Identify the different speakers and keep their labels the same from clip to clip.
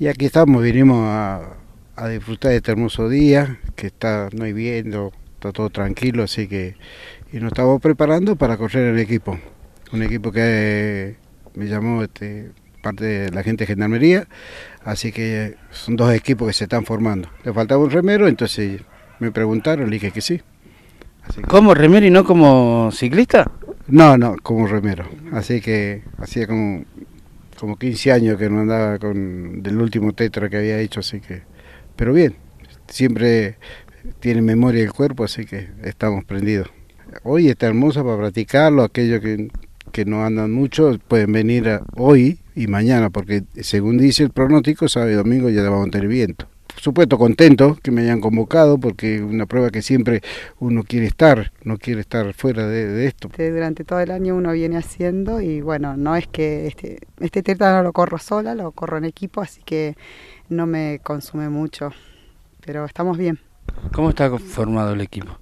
Speaker 1: Y aquí estamos, vinimos a, disfrutar de este hermoso día, que está no viento está todo tranquilo, así que y nos estamos preparando para correr el equipo. Un equipo que me llamó este, parte de la gente de Gendarmería, así que son dos equipos que se están formando. Le faltaba un remero, entonces me preguntaron, le dije que sí. ¿Como remero y no como ciclista? No, no, como remero. Así que, así como como 15 años que no andaba con del último tetra que había hecho, así que, pero bien, siempre tiene memoria el cuerpo, así que estamos prendidos. Hoy está hermosa para practicarlo, aquellos que, no andan mucho pueden venir hoy y mañana, porque según dice el pronóstico, sábado y domingo ya vamos a tener viento supuesto contento que me hayan convocado porque una prueba que
Speaker 2: siempre uno quiere estar, no quiere estar fuera de, esto. Durante todo el año uno viene haciendo y bueno, no es que este, este no lo corro sola, lo corro en equipo, así que no me consume mucho, pero estamos bien.
Speaker 3: ¿Cómo está formado el equipo?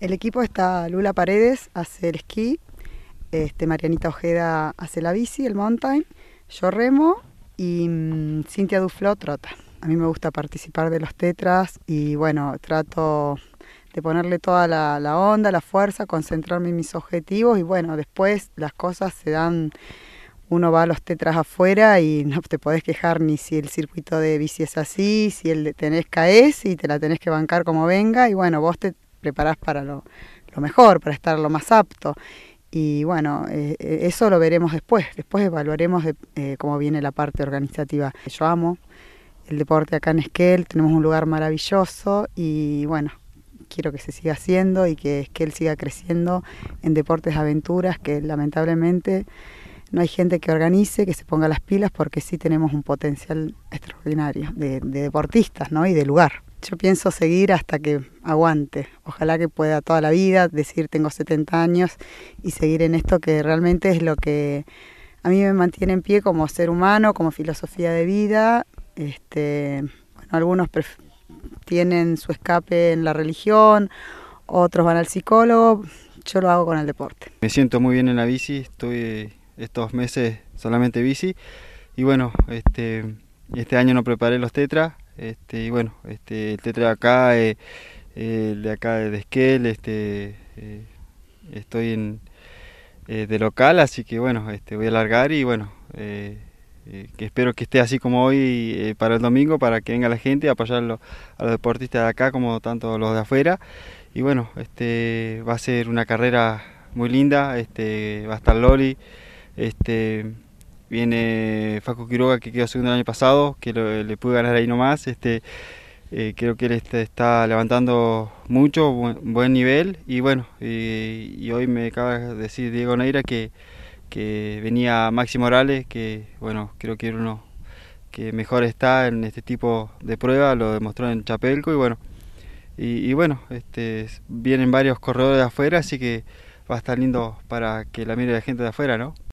Speaker 2: El equipo está Lula Paredes, hace el esquí, este, Marianita Ojeda hace la bici, el mountain, yo remo y Cynthia mm, Cintia Duflo trota. A mí me gusta participar de los tetras y bueno, trato de ponerle toda la, onda, la fuerza, concentrarme en mis objetivos y bueno, después las cosas se dan uno va a los tetras afuera y no te podés quejar ni si el circuito de bici es así, si el de tenés caes y te la tenés que bancar como venga y bueno, vos te preparás para lo, mejor, para estar lo más apto. Y bueno, eh, eh, eso lo veremos después, después evaluaremos eh, cómo viene la parte organizativa. Yo amo el deporte acá en Esquel, tenemos un lugar maravilloso y bueno, quiero que se siga haciendo y que Esquel siga creciendo en deportes aventuras que lamentablemente no hay gente que organice, que se ponga las pilas porque sí tenemos un potencial extraordinario de, deportistas ¿no? y de lugar. Yo pienso seguir hasta que aguante. Ojalá que pueda toda la vida decir tengo 70 años y seguir en esto que realmente es lo que a mí me mantiene en pie como ser humano, como filosofía de vida, este, algunos tienen su escape en la religión, otros van al psicólogo, yo lo hago con el deporte.
Speaker 3: Me siento muy bien en la bici, estoy estos meses solamente bici y bueno, este, este año no preparé los tetras, este, y bueno, este, el tetra acá, eh, el de acá de Esquel, este, eh, estoy eh, de local, así que bueno, este, voy a alargar y bueno, eh, que espero que esté así como hoy eh, para el domingo, para que venga la gente a apoyarlo a los deportistas de acá como tanto los de afuera. Y bueno, este va a ser una carrera muy linda, este va a estar Loli, este viene Facu Quiroga que quedó segundo el año pasado, que le pude ganar ahí nomás, este eh, creo que él este, está, levantando mucho, buen, nivel y bueno, y hoy me acaba de decir Diego Neira que que venía Maxi Morales, que bueno, creo que era uno que mejor está en este tipo de prueba, lo demostró en Chapelco y bueno, y, bueno, este, vienen varios corredores de afuera, así que va a estar lindo para que la mire la gente de afuera, ¿no?